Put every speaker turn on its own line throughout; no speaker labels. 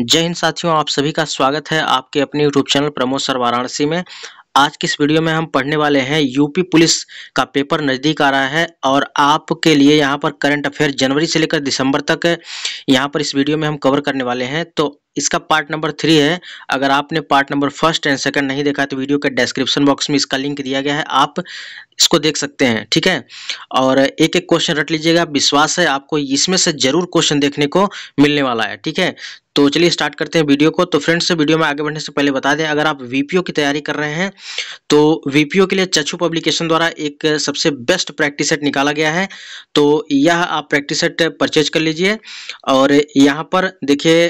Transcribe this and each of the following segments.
जय हिंद साथियों आप सभी का स्वागत है आपके अपने YouTube channel Pramod sir Varanasi में आज की इस वीडियो में हम पढ़ने वाले हैं यूपी पुलिस का पेपर नज़दीक आ रहा है और आपके लिए यहाँ पर करंट अफेयर जनवरी से लेकर दिसंबर तक है यहाँ पर इस वीडियो में हम कवर करने वाले हैं तो इसका पार्ट नंबर थ्री है अगर आपने part number first and second नहीं देखा तो वीडियो के डिस्क्रिप्शन बॉक्स में इसका लिंक दिया गया है आप इसको देख सकते हैं ठीक है और एक एक क्वेश्चन रट लीजिएगा विश्वास है आपको इसमें से जरूर क्वेश्चन देखने को मिलने वाला है ठीक है तो चलिए स्टार्ट करते हैं वीडियो को तो फ्रेंड्स वीडियो में आगे बढ़ने से पहले बता दें अगर आप वीपीओ की तैयारी कर रहे हैं तो वीपीओ के लिए चचू पब्लिकेशन द्वारा एक सबसे बेस्ट प्रैक्टिस सेट निकाला गया है तो यह आप प्रैक्टिस सेट परचेज कर लीजिए और यहाँ पर देखिए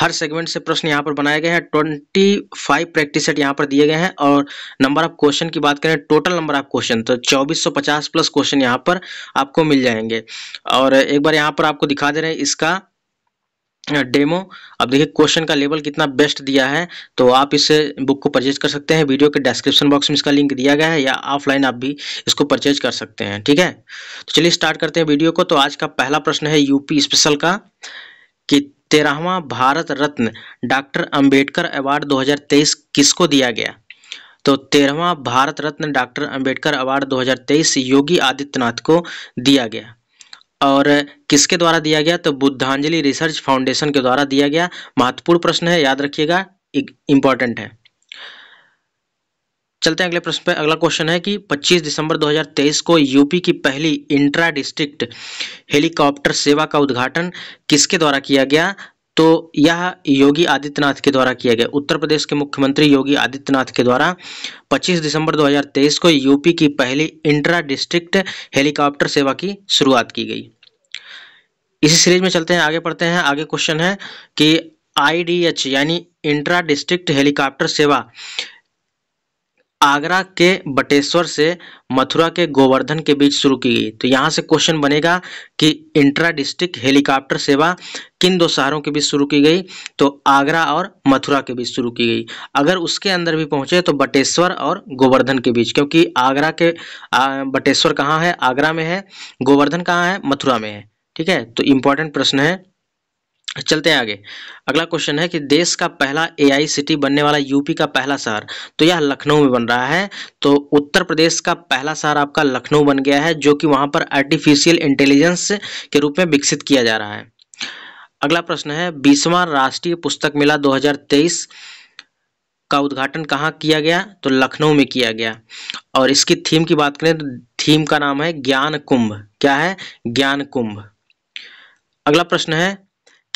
हर सेगमेंट से प्रश्न यहाँ पर बनाए गए हैं ट्वेंटी फाइव प्रैक्टिस सेट यहाँ पर दिए गए हैं और नंबर ऑफ क्वेश्चन की बात करें टोटल नंबर ऑफ क्वेश्चन तो 2450 प्लस क्वेश्चन यहाँ पर आपको मिल जाएंगे और एक बार यहाँ पर आपको दिखा दे रहे हैं इसका डेमो अब देखिए क्वेश्चन का लेवल कितना बेस्ट दिया है तो आप इस बुक को परचेज कर सकते हैं वीडियो के डिस्क्रिप्शन बॉक्स में इसका लिंक दिया गया है या ऑफलाइन आप भी इसको परचेज कर सकते हैं ठीक है तो चलिए स्टार्ट करते हैं वीडियो को तो आज का पहला प्रश्न है यूपी स्पेशल का कि तेरहवा भारत रत्न डॉक्टर अम्बेडकर अवार्ड दो किसको दिया गया तो तेरहवा भारत रत्न डॉक्टर अम्बेडकर अवार्ड दो योगी आदित्यनाथ को दिया गया और किसके द्वारा दिया गया तो बुद्धांजलि रिसर्च फाउंडेशन के द्वारा दिया गया महत्वपूर्ण प्रश्न है याद रखिएगा इंपॉर्टेंट है चलते हैं अगले प्रश्न पे अगला क्वेश्चन है कि 25 दिसंबर 2023 को यूपी की पहली इंट्रा डिस्ट्रिक्ट हेलीकॉप्टर सेवा का उद्घाटन किसके द्वारा किया गया तो यह योगी आदित्यनाथ के द्वारा किया गया उत्तर प्रदेश के मुख्यमंत्री योगी आदित्यनाथ के द्वारा 25 दिसंबर 2023 को यूपी की पहली इंट्रा डिस्ट्रिक्ट हेलीकॉप्टर सेवा की शुरुआत की गई इसी सीरीज में चलते हैं आगे पढ़ते हैं आगे क्वेश्चन है कि आईडीएच यानी इंट्रा डिस्ट्रिक्ट हेलीकॉप्टर सेवा आगरा के बटेश्वर से मथुरा के गोवर्धन के बीच शुरू की गई तो यहाँ से क्वेश्चन बनेगा कि इंट्रा डिस्ट्रिक्ट हेलीकॉप्टर सेवा किन दो शहरों के बीच शुरू की गई तो आगरा और मथुरा के बीच शुरू की गई अगर उसके अंदर भी पहुंचे तो बटेश्वर और गोवर्धन के बीच क्योंकि आगरा के बटेश्वर कहाँ है आगरा में है गोवर्धन कहाँ है मथुरा में है ठीक है तो इम्पोर्टेंट प्रश्न है चलते हैं आगे अगला क्वेश्चन है कि देश का पहला आई सिटी बनने वाला यूपी का पहला शहर तो यह लखनऊ में बन रहा है तो उत्तर प्रदेश का पहला शहर आपका लखनऊ बन गया है जो कि वहां पर आर्टिफिशियल इंटेलिजेंस के रूप में विकसित किया जा रहा है अगला प्रश्न है बीसवां राष्ट्रीय पुस्तक मेला दो का उद्घाटन कहाँ किया गया तो लखनऊ में किया गया और इसकी थीम की बात करें तो थीम का नाम है ज्ञान कुंभ क्या है ज्ञान कुंभ अगला प्रश्न है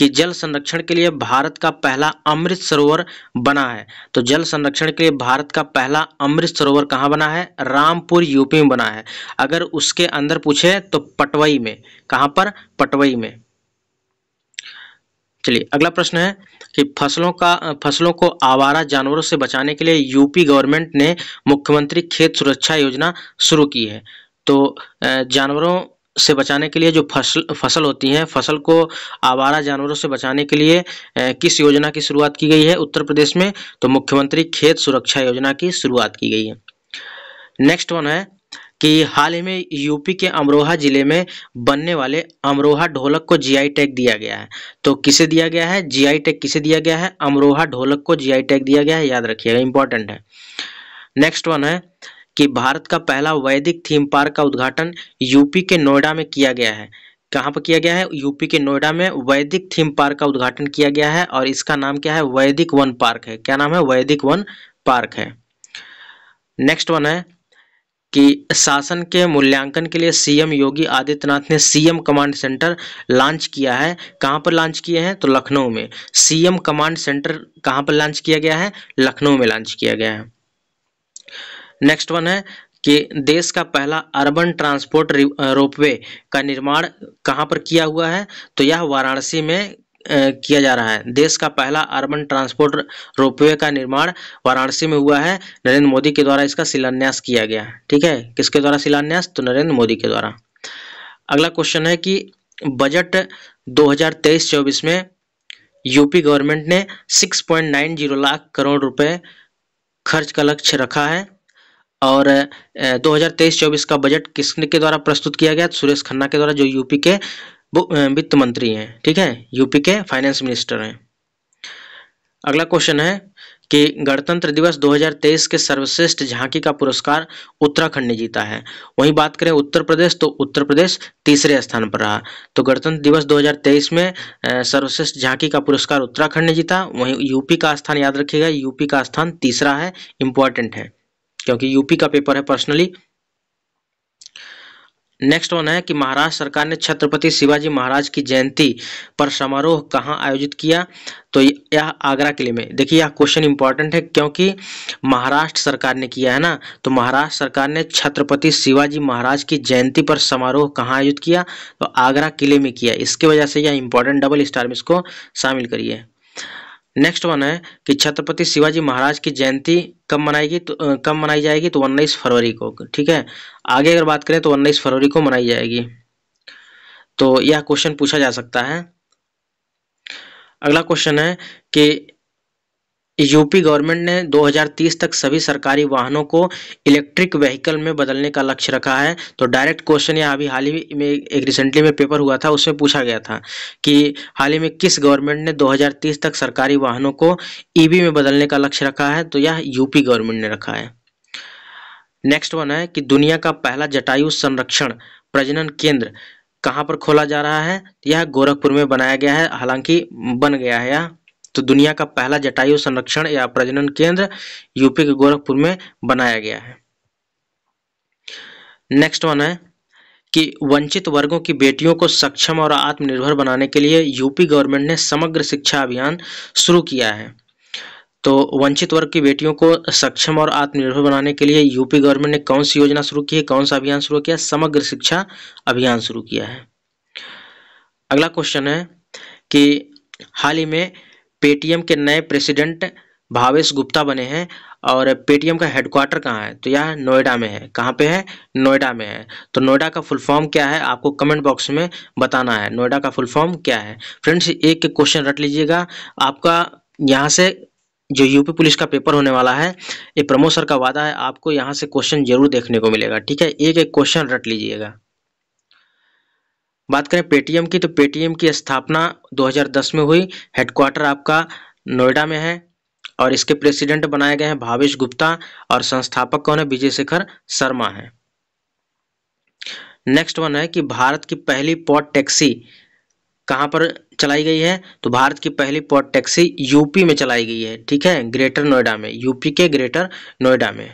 कि जल संरक्षण के लिए भारत का पहला अमृत सरोवर बना है तो जल संरक्षण के लिए भारत का पहला अमृत सरोवर कहाँ बना है रामपुर यूपी में बना है अगर उसके अंदर पूछे तो पटवई में कहाँ पर पटवई में चलिए अगला प्रश्न है कि फसलों का फसलों को आवारा जानवरों से बचाने के लिए यूपी गवर्नमेंट ने मुख्यमंत्री खेत सुरक्षा योजना शुरू की है तो जानवरों से बचाने के लिए जो फसल फसल होती हैं फसल को आवारा जानवरों से बचाने के लिए किस योजना की शुरुआत की गई है उत्तर प्रदेश में तो मुख्यमंत्री खेत सुरक्षा योजना की शुरुआत की गई है नेक्स्ट वन है कि हाल ही में यूपी के अमरोहा जिले में बनने वाले अमरोहा ढोलक को जीआई टैग दिया गया है तो किसे दिया गया है जीआई टैग किसे दिया गया है अमरोहा ढोलक को जीआई टैग दिया गया है याद रखिएगा इंपॉर्टेंट है नेक्स्ट वन है कि भारत का पहला वैदिक थीम पार्क का उद्घाटन यूपी के नोएडा में किया गया है कहाँ पर किया गया है यूपी के नोएडा में वैदिक थीम पार्क का उद्घाटन किया गया है और इसका नाम क्या है वैदिक वन पार्क है क्या नाम है वैदिक वन पार्क है नेक्स्ट वन है कि शासन के मूल्यांकन के लिए सीएम योगी आदित्यनाथ ने सीएम कमांड सेंटर लॉन्च किया है कहाँ पर लॉन्च किए हैं तो लखनऊ में सीएम कमांड सेंटर कहाँ पर लॉन्च किया गया है लखनऊ में लॉन्च किया गया है नेक्स्ट वन है कि देश का पहला अर्बन ट्रांसपोर्ट रोपवे का निर्माण कहाँ पर किया हुआ है तो यह वाराणसी में किया जा रहा है देश का पहला अर्बन ट्रांसपोर्ट रोपवे का निर्माण वाराणसी में हुआ है नरेंद्र मोदी के द्वारा इसका शिलान्यास किया गया ठीक है किसके द्वारा शिलान्यास तो नरेंद्र मोदी के द्वारा अगला क्वेश्चन है कि बजट 2023-24 में यूपी गवर्नमेंट ने 6.90 लाख करोड़ रुपए खर्च का लक्ष्य रखा है और 2023-24 का बजट किसने के द्वारा प्रस्तुत किया गया सुरेश खन्ना के द्वारा जो यूपी के वित्त मंत्री हैं ठीक है यूपी के फाइनेंस मिनिस्टर हैं अगला क्वेश्चन है कि गणतंत्र दिवस 2023 के सर्वश्रेष्ठ झांकी का पुरस्कार उत्तराखंड ने जीता है वहीं बात करें उत्तर प्रदेश तो उत्तर प्रदेश तीसरे स्थान पर रहा तो गणतंत्र दिवस 2023 में सर्वश्रेष्ठ झांकी का पुरस्कार उत्तराखंड ने जीता वहीं यूपी का स्थान याद रखिएगा यूपी का स्थान तीसरा है इंपॉर्टेंट है क्योंकि यूपी का पेपर है पर्सनली नेक्स्ट वन है कि महाराष्ट्र सरकार ने छत्रपति शिवाजी महाराज की जयंती पर समारोह कहाँ आयोजित किया तो यह आगरा किले में देखिए यह क्वेश्चन इंपॉर्टेंट है क्योंकि महाराष्ट्र सरकार ने किया है ना तो महाराष्ट्र सरकार ने छत्रपति शिवाजी महाराज की जयंती पर समारोह कहाँ आयोजित किया तो आगरा किले में किया इसके वजह से यह इंपॉर्टेंट डबल स्टार में इसको शामिल करिए नेक्स्ट वन है कि छत्रपति शिवाजी महाराज की जयंती कब मनाएगी तो कब मनाई जाएगी तो उन्नीस फरवरी को ठीक है आगे अगर बात करें तो उन्नीस फरवरी को मनाई जाएगी तो यह क्वेश्चन पूछा जा सकता है अगला क्वेश्चन है कि यूपी गवर्नमेंट ने 2030 तक सभी सरकारी वाहनों को इलेक्ट्रिक व्हीकल में बदलने का लक्ष्य रखा है तो डायरेक्ट क्वेश्चन यहाँ अभी हाल ही में एक रिसेंटली में पेपर हुआ था उसमें पूछा गया था कि हाल ही में किस गवर्नमेंट ने 2030 तक सरकारी वाहनों को ईवी e में बदलने का लक्ष्य रखा है तो यह यूपी गवर्नमेंट ने रखा है नेक्स्ट वन है कि दुनिया का पहला जटायु संरक्षण प्रजनन केंद्र कहाँ पर खोला जा रहा है तो यह गोरखपुर में बनाया गया है हालांकि बन गया है यह तो दुनिया का पहला जटायु संरक्षण या प्रजनन केंद्र यूपी के गोरखपुर में बनाया गया है नेक्स्ट वन है कि वंचित वर्गों की बेटियों को सक्षम और आत्मनिर्भर बनाने के लिए यूपी गवर्नमेंट ने समग्र शिक्षा अभियान शुरू किया है तो वंचित वर्ग की बेटियों को सक्षम और आत्मनिर्भर बनाने के लिए यूपी गवर्नमेंट ने कौन सी योजना शुरू की है कौन सा अभियान शुरू किया समग्र शिक्षा अभियान शुरू किया है अगला क्वेश्चन है कि हाल ही में पेटीएम के नए प्रेसिडेंट भावेश गुप्ता बने हैं और पेटीएम का हेडक्वार्टर कहाँ है तो यह नोएडा में है कहाँ पे है नोएडा में है तो नोएडा का फुल फॉर्म क्या है आपको कमेंट बॉक्स में बताना है नोएडा का फुल फॉर्म क्या है फ्रेंड्स एक क्वेश्चन रट लीजिएगा आपका यहाँ से जो यूपी पुलिस का पेपर होने वाला है ये प्रमोद सर का वादा है आपको यहाँ से क्वेश्चन जरूर देखने को मिलेगा ठीक है एक एक क्वेश्चन रट लीजिएगा बात करें पेटीएम की तो पेटीएम की स्थापना 2010 में हुई हेडक्वार्टर आपका नोएडा में है और इसके प्रेसिडेंट बनाए गए हैं भावेश गुप्ता और संस्थापक कौन है विजय शेखर शर्मा है नेक्स्ट वन है कि भारत की पहली पॉट टैक्सी कहाँ पर चलाई गई है तो भारत की पहली पॉट टैक्सी यूपी में चलाई गई है ठीक है ग्रेटर नोएडा में यूपी के ग्रेटर नोएडा में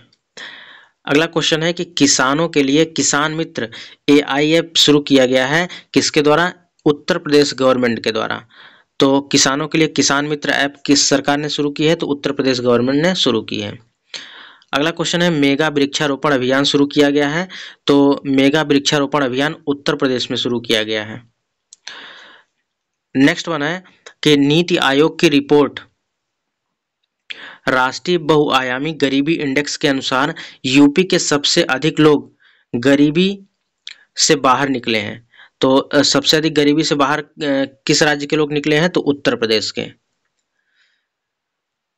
अगला क्वेश्चन है कि किसानों के लिए किसान मित्र ए आई एप शुरू किया गया है किसके द्वारा उत्तर प्रदेश गवर्नमेंट के द्वारा तो किसानों के लिए किसान मित्र ऐप किस सरकार ने शुरू की है तो उत्तर प्रदेश गवर्नमेंट ने शुरू की है अगला क्वेश्चन है मेगा वृक्षारोपण अभियान शुरू किया गया है तो मेगा वृक्षारोपण अभियान उत्तर प्रदेश में शुरू किया गया है नेक्स्ट वन है कि नीति आयोग की रिपोर्ट राष्ट्रीय बहुआयामी गरीबी इंडेक्स के अनुसार यूपी के सबसे अधिक लोग गरीबी से बाहर निकले हैं तो सबसे अधिक गरीबी से बाहर किस राज्य के लोग निकले हैं तो उत्तर प्रदेश के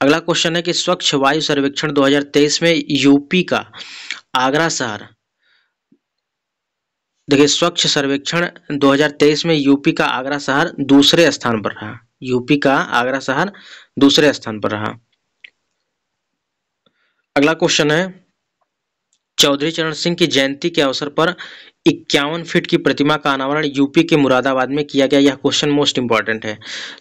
अगला क्वेश्चन है कि स्वच्छ वायु सर्वेक्षण 2023 में यूपी का आगरा शहर देखिए स्वच्छ सर्वेक्षण 2023 में यूपी का आगरा शहर दूसरे स्थान पर रहा यूपी का आगरा शहर दूसरे स्थान पर रहा अगला क्वेश्चन है चौधरी चरण सिंह की जयंती के अवसर पर इक्यावन फीट की प्रतिमा का अनावरण यूपी के मुरादाबाद में किया गया यह क्वेश्चन मोस्ट इंपॉर्टेंट है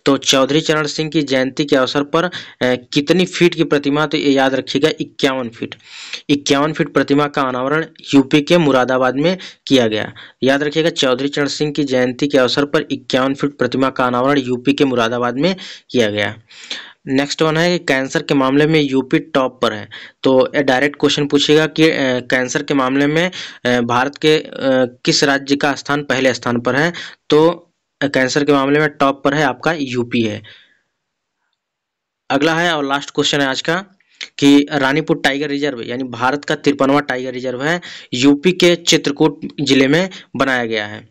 तो चौधरी चरण सिंह की जयंती के अवसर पर कितनी फीट की प्रतिमा तो ये याद रखिएगा इक्यावन फीट इक्यावन फीट प्रतिमा का अनावरण यूपी के मुरादाबाद में किया गया याद रखिएगा चौधरी चरण सिंह की जयंती के अवसर पर इक्यावन फीट प्रतिमा का अनावरण यूपी के मुरादाबाद में किया गया नेक्स्ट वन है कि कैंसर के मामले में यूपी टॉप पर है तो डायरेक्ट क्वेश्चन पूछेगा कि कैंसर के मामले में भारत के किस राज्य का स्थान पहले स्थान पर है तो कैंसर के मामले में टॉप पर है आपका यूपी है अगला है और लास्ट क्वेश्चन है आज का कि रानीपुर टाइगर रिजर्व यानी भारत का तिरपनवा टाइगर रिजर्व है यूपी के चित्रकूट जिले में बनाया गया है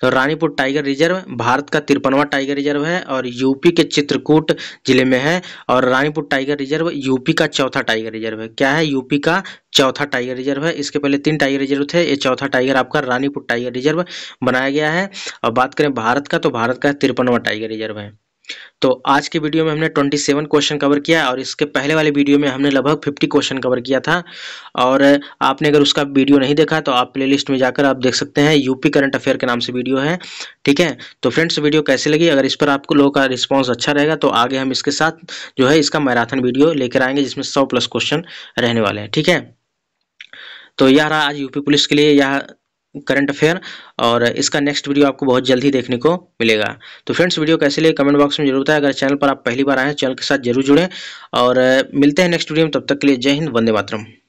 तो रानीपुर टाइगर रिजर्व भारत का तिरपनवा टाइगर रिजर्व है और यूपी के चित्रकूट जिले में है और रानीपुर टाइगर रिजर्व यूपी का चौथा टाइगर रिजर्व है क्या है यूपी का चौथा टाइगर रिजर्व है इसके पहले तीन टाइगर रिजर्व थे ये चौथा टाइगर आपका रानीपुर टाइगर रिजर्व बनाया गया है और बात करें भारत का तो भारत का तिरपनवा टाइगर रिजर्व है तो आज के वीडियो में हमने 27 क्वेश्चन कवर किया और इसके पहले वाले वीडियो में हमने लगभग 50 क्वेश्चन कवर किया था और आपने अगर उसका वीडियो नहीं देखा तो आप प्लेलिस्ट में जाकर आप देख सकते हैं यूपी करंट अफेयर के नाम से वीडियो है ठीक है तो फ्रेंड्स वीडियो कैसे लगी अगर इस पर आपको लोगों का रिस्पॉन्स अच्छा रहेगा तो आगे हम इसके साथ जो है इसका मैराथन वीडियो लेकर आएंगे जिसमें सौ प्लस क्वेश्चन रहने वाले हैं ठीक है तो यह रहा आज यूपी पुलिस के लिए यह करंट अफेयर और इसका नेक्स्ट वीडियो आपको बहुत जल्द ही देखने को मिलेगा तो फ्रेंड्स वीडियो कैसे लिए कमेंट बॉक्स में जरूर बताएं अगर चैनल पर आप पहली बार आए हैं चैनल के साथ जरूर जुड़ें और मिलते हैं नेक्स्ट वीडियो में तब तक के लिए जय हिंद वंदे मातरम